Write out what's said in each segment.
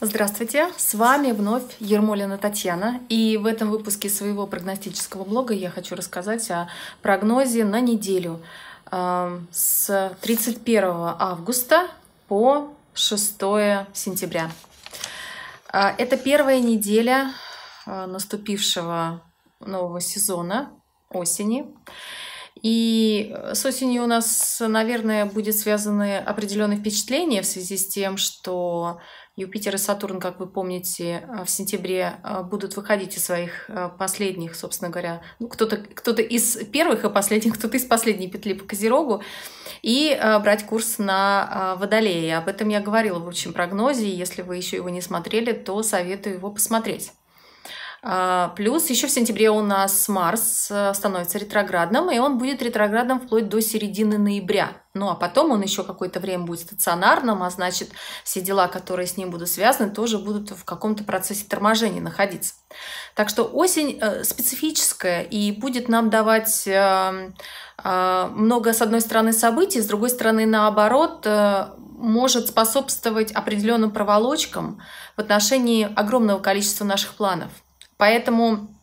Здравствуйте, с вами вновь Ермолина Татьяна. И в этом выпуске своего прогностического блога я хочу рассказать о прогнозе на неделю эм, с 31 августа по 6 сентября. Э, это первая неделя э, наступившего нового сезона осени. И с осенью у нас, наверное, будет связаны определенные впечатления в связи с тем, что Юпитер и Сатурн, как вы помните, э, в сентябре э, будут выходить из своих э, последних, собственно говоря, ну, кто-то кто то из первых и а последних, кто-то из последней петли по Козерогу, и брать курс на Водолея. Об этом я говорила в общем прогнозе, если вы еще его не смотрели, то советую его посмотреть. А, плюс еще в сентябре у нас Марс э, становится ретроградным, и он будет ретроградным вплоть до середины ноября. Ну а потом он еще какое-то время будет стационарным, а значит все дела, которые с ним будут связаны, тоже будут в каком-то процессе торможения находиться. Так что осень э, специфическая и будет нам давать эм, э, много, с одной стороны, событий, с другой стороны, наоборот, может способствовать определенным проволочкам в отношении огромного количества наших планов – Поэтому,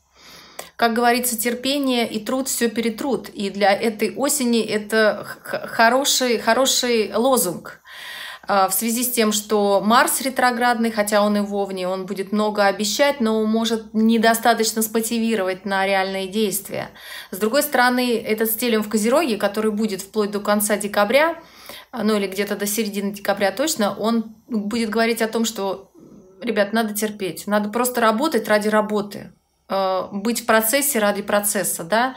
как говорится, терпение и труд все перетрут. И для этой осени это хороший, хороший лозунг а, в связи с тем, что Марс ретроградный, хотя он и вовне, он будет много обещать, но может недостаточно смотивировать на реальные действия. С другой стороны, этот стилем в Козероге, который будет вплоть до конца декабря, а, ну или где-то до середины декабря точно, он будет говорить о том, что ребят, надо терпеть, надо просто работать ради работы, э, быть в процессе ради процесса, да,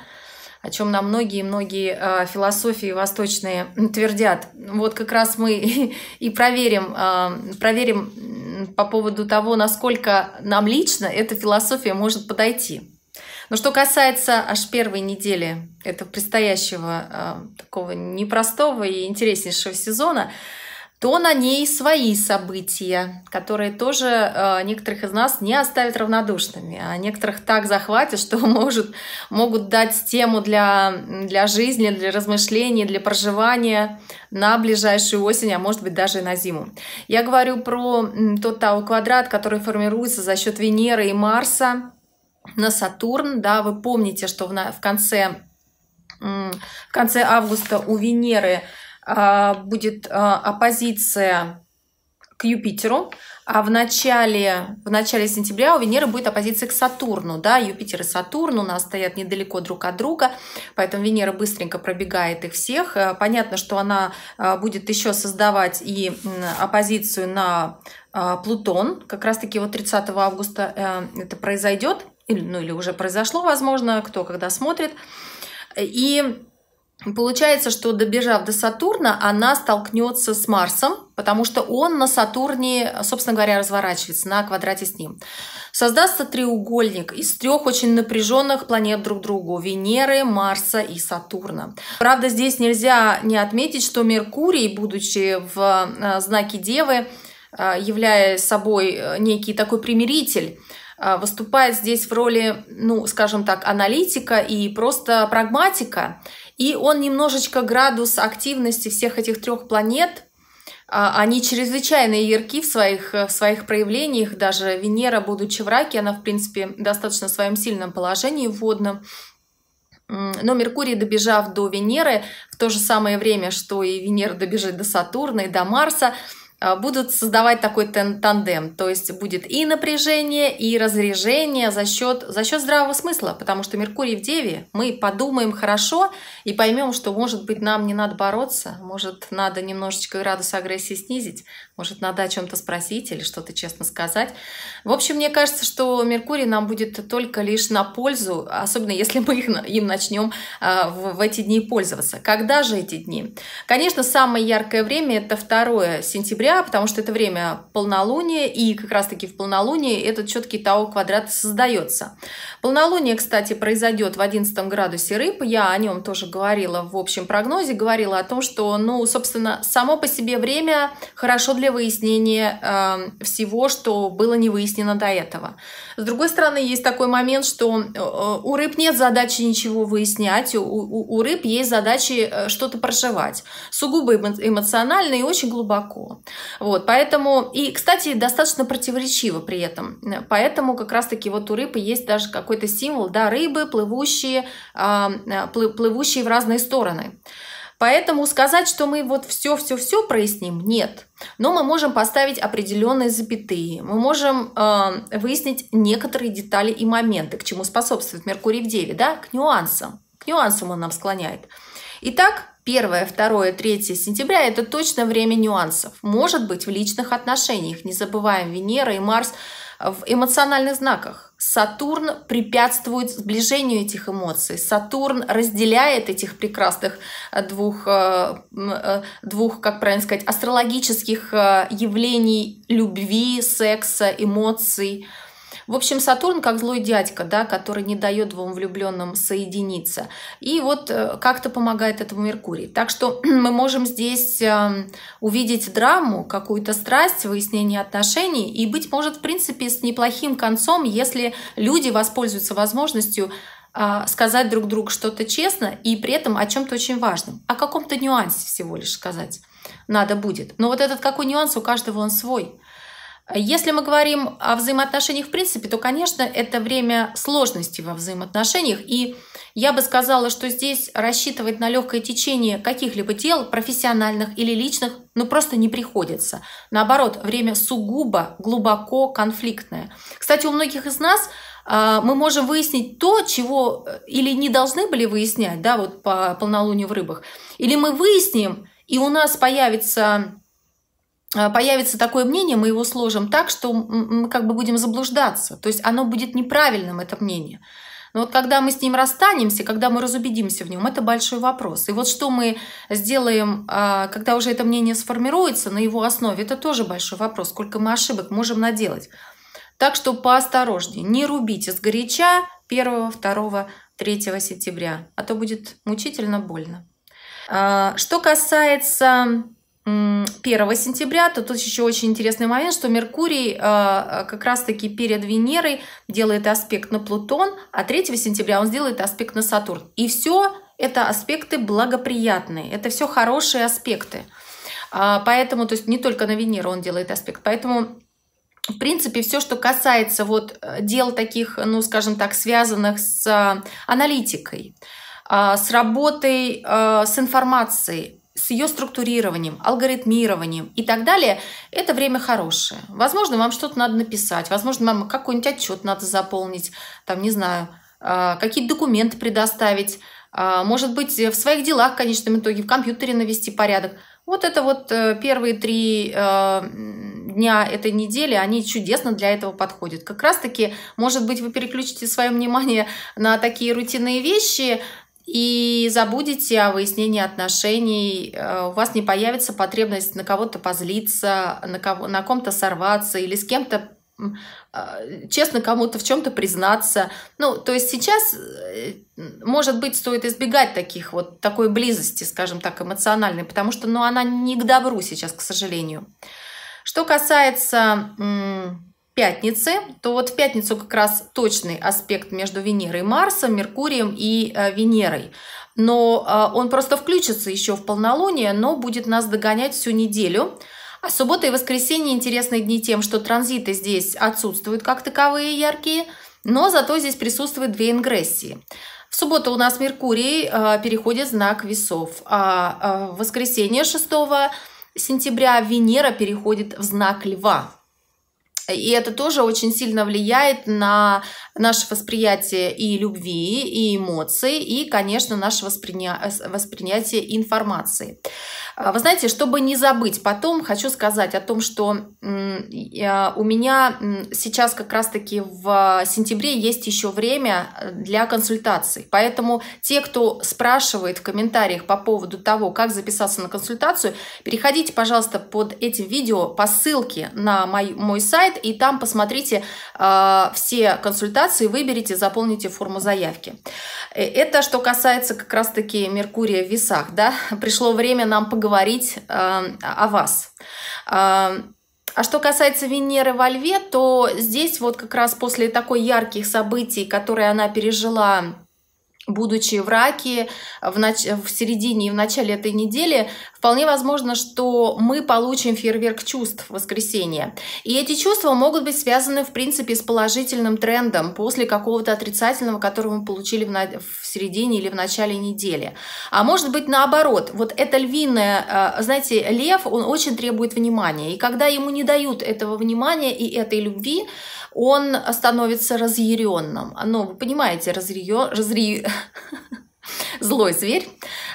о чем нам многие-многие э, философии восточные твердят. Вот как раз мы и проверим, э, проверим по поводу того, насколько нам лично эта философия может подойти. Но что касается аж первой недели этого предстоящего такого непростого и интереснейшего сезона, то на ней свои события, которые тоже э, некоторых из нас не оставят равнодушными, а некоторых так захватят, что может, могут дать тему для, для жизни, для размышлений, для проживания на ближайшую осень, а может быть даже и на зиму. Я говорю про тот Тау квадрат, который формируется за счет Венеры и Марса на Сатурн. Да, вы помните, что в, на, в конце в конце августа у Венеры а, будет а, оппозиция к Юпитеру, а в начале, в начале сентября у Венеры будет оппозиция к Сатурну. Да? Юпитер и Сатурн у нас стоят недалеко друг от друга, поэтому Венера быстренько пробегает их всех. Э, понятно, что она э, будет еще создавать и оппозицию на э, Плутон. Как раз-таки вот 30 августа это произойдет, ну или уже произошло, возможно, кто когда смотрит. И Получается, что добежав до Сатурна, она столкнется с Марсом, потому что он на Сатурне, собственно говоря, разворачивается на квадрате с ним. Создастся треугольник из трех очень напряженных планет друг другу – Венеры, Марса и Сатурна. Правда, здесь нельзя не отметить, что Меркурий, будучи в э, знаке Девы, э, являясь собой э, некий такой примиритель, выступает здесь в роли, ну, скажем так, аналитика и просто прагматика – и он немножечко градус активности всех этих трех планет, а, они чрезвычайно ярки в своих, э, в своих проявлениях. Даже Венера, будучи в раке, она, в принципе, достаточно в своем сильном положении водном. Но Меркурий, добежав до Венеры в то же самое время, что и Венера добежит до Сатурна и до Марса, а, будут создавать такой тандем, то есть будет и напряжение, и разрежение за счет, за счет здравого смысла, потому что Меркурий в Деве, мы подумаем хорошо и поймем, что, может быть, нам не надо бороться, может, надо немножечко градус агрессии снизить, может, надо о чем-то спросить или что-то честно сказать. В общем, мне кажется, что Меркурий нам будет только лишь на пользу, особенно если мы их, им начнем а, в, в эти дни пользоваться. Когда же эти дни? Конечно, самое яркое время – это 2 сентября, нуля, потому что это время полнолуния, и как раз-таки в полнолунии этот четкий тао квадрат создается. Полнолуние, кстати, произойдет в 11 градусе рыб, я о нем тоже говорила в общем прогнозе, говорила о том, что, ну, собственно, само по себе время хорошо для выяснения э, всего, что было не выяснено до этого. С другой стороны, есть такой момент, что э, у рыб нет задачи ничего выяснять, у, у, у рыб есть задачи э, что-то проживать, сугубо эмоционально и очень глубоко. Вот, поэтому, и, кстати, достаточно противоречиво при этом. Поэтому как раз-таки вот у рыбы есть даже какой-то символ, да, рыбы, плывущие, а, плывущие в разные стороны. Поэтому сказать, что мы вот все-все-все проясним, нет. Но мы можем поставить определенные запятые, мы можем э, выяснить некоторые детали и моменты, к чему способствует Меркурий в Деве, да, к нюансам. К нюансам он нам склоняет. Итак, 1, 2, 3 сентября – это точно время нюансов. Может быть, в личных отношениях. Не забываем, Венера и Марс э, в эмоциональных знаках. Сатурн препятствует сближению этих эмоций. Сатурн разделяет этих прекрасных э, двух, э, двух как правильно сказать, астрологических явлений любви, секса, эмоций – в общем, Сатурн как злой дядька, да, который не дает двум влюбленным соединиться. И вот э, как-то помогает этому Меркурий. Так что мы можем здесь эм, увидеть драму, какую-то страсть, выяснение отношений и, быть может, в принципе, с неплохим концом, если люди воспользуются возможностью а, сказать друг другу что-то честно и при этом о чем-то очень важном, о каком-то нюансе всего лишь сказать надо будет. Но вот этот какой нюанс у каждого он свой. Если мы говорим о взаимоотношениях в принципе, то, конечно, это время сложности во взаимоотношениях. И я бы сказала, что здесь рассчитывать на легкое течение каких-либо дел, профессиональных или личных, ну просто не приходится. Наоборот, время сугубо, глубоко конфликтное. Кстати, у многих из нас а, мы можем выяснить то, чего э, или не должны были выяснять, да, вот по полнолунию в рыбах, или мы выясним, и у нас появится Э, появится такое мнение, мы его сложим так, что мы как бы будем заблуждаться. То есть оно будет неправильным, это мнение. Но вот когда мы с ним расстанемся, когда мы разубедимся в нем, это большой вопрос. И вот что мы сделаем, а, когда уже это мнение сформируется на его основе, это тоже большой вопрос, сколько мы ошибок можем наделать. Так что поосторожнее, не рубите с горяча 1, 2, 3 сентября, а то будет мучительно больно. А, что касается 1 сентября, то тут еще очень интересный момент, что Меркурий э, э, как раз-таки перед Венерой делает аспект на Плутон, а 3 сентября он сделает аспект на Сатурн. И все это аспекты благоприятные, это все хорошие аспекты. А, поэтому, то есть не только на Венеру он делает аспект. Поэтому в принципе, все, что касается вот э, дел таких, ну, скажем так, связанных с аналитикой, а, с работой, с информацией, с ее структурированием, алгоритмированием и так далее, это время хорошее. Возможно, вам что-то надо написать, возможно, вам какой-нибудь отчет надо заполнить, там, не знаю, а, какие-то документы предоставить, а, может быть, в своих делах, в конечном итоге, в компьютере навести порядок. Вот это вот э, первые три э, дня этой недели, они чудесно для этого подходят. Как раз-таки, может быть, вы переключите свое внимание на такие рутинные вещи, и забудете о выяснении отношений, э, у вас не появится потребность на кого-то позлиться, на, кого, на ком-то сорваться или с кем-то э, честно кому-то в чем-то признаться. Ну, то есть сейчас, э, может быть, стоит избегать таких вот, такой близости, скажем так, эмоциональной, потому что, ну, она не к добру сейчас, к сожалению. Что касается пятницы, то вот в пятницу как раз точный аспект между Венерой и Марсом, Меркурием и э, Венерой. Но э, он просто включится еще в полнолуние, но будет нас догонять всю неделю. А суббота и воскресенье интересны дни тем, что транзиты здесь отсутствуют как таковые яркие, но зато здесь присутствуют две ингрессии. В субботу у нас Меркурий э, переходит знак весов, а э, в воскресенье 6 сентября Венера переходит в знак льва. И это тоже очень сильно влияет на наше восприятие и любви, и эмоций, и, конечно, наше восприня... восприятие информации. А, вы знаете, чтобы не забыть, потом хочу сказать о том, что а, у меня сейчас как раз-таки в сентябре есть еще время э, для консультаций. Поэтому те, кто спрашивает в комментариях по поводу того, как записаться на консультацию, переходите, пожалуйста, под этим видео по ссылке на мой, мой сайт, и там посмотрите а, все консультации, выберите, заполните форму заявки. Э, это что касается как раз-таки Меркурия в весах. Да? Пришло время нам поговорить говорить э, о вас. Э, а что касается Венеры во Льве, то здесь вот как раз после такой ярких событий, которые она пережила будучи в раке в, нач... в середине и в начале этой недели, вполне возможно, что мы получим фейерверк чувств в воскресенье. И эти чувства могут быть связаны, в принципе, с положительным трендом после какого-то отрицательного, который мы получили в, на... в середине или в начале недели. А может быть, наоборот, вот это львиное, э, знаете, лев, он очень требует внимания. И когда ему не дают этого внимания и этой любви, он становится разъяренным. Ну, вы понимаете, разъярен... Разри... Злой зверь.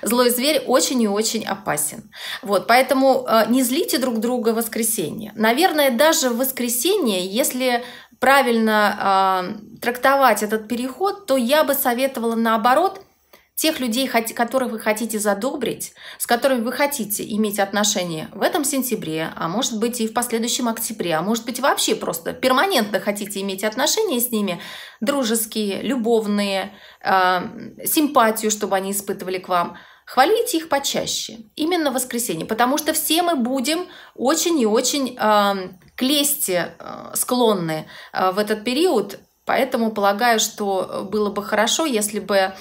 Злой зверь очень и очень опасен. Вот, поэтому э, не злите друг друга в воскресенье. Наверное, даже в воскресенье, если правильно э, трактовать этот переход, то я бы советовала наоборот – тех людей, которых вы хотите задобрить, с которыми вы хотите иметь отношения в этом сентябре, а может быть и в последующем октябре, а может быть вообще просто перманентно хотите иметь отношения с ними, дружеские, любовные, э, симпатию, чтобы они испытывали к вам. Хвалите их почаще, именно в воскресенье, потому что все мы будем очень и очень э, к лести э, склонны э, в этот период, Поэтому полагаю, что э, было бы хорошо, если бы э,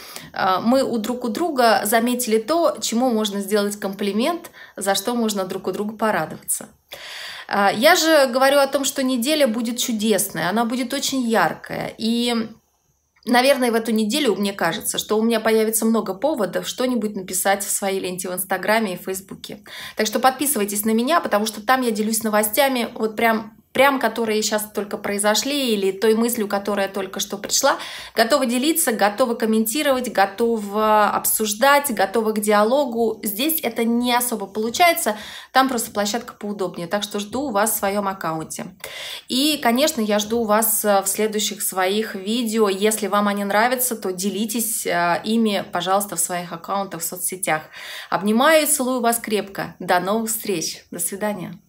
мы у друг у друга заметили то, чему можно сделать комплимент, за что можно друг у друга порадоваться. Э, я же говорю о том, что неделя будет чудесная, она будет очень яркая. И, наверное, в эту неделю, мне кажется, что у меня появится много поводов что-нибудь написать в своей ленте в Инстаграме и Фейсбуке. Так что подписывайтесь на меня, потому что там я делюсь новостями вот прям прям которые сейчас только произошли или той мыслью, которая только что пришла, готовы делиться, готовы комментировать, готовы обсуждать, готовы к диалогу. Здесь это не особо получается, там просто площадка поудобнее. Так что жду вас в своем аккаунте. И, конечно, я жду вас э, в следующих своих видео. Если вам они нравятся, то делитесь э, ими, пожалуйста, в своих аккаунтах в соцсетях. Обнимаю и целую вас крепко. До новых встреч. До свидания.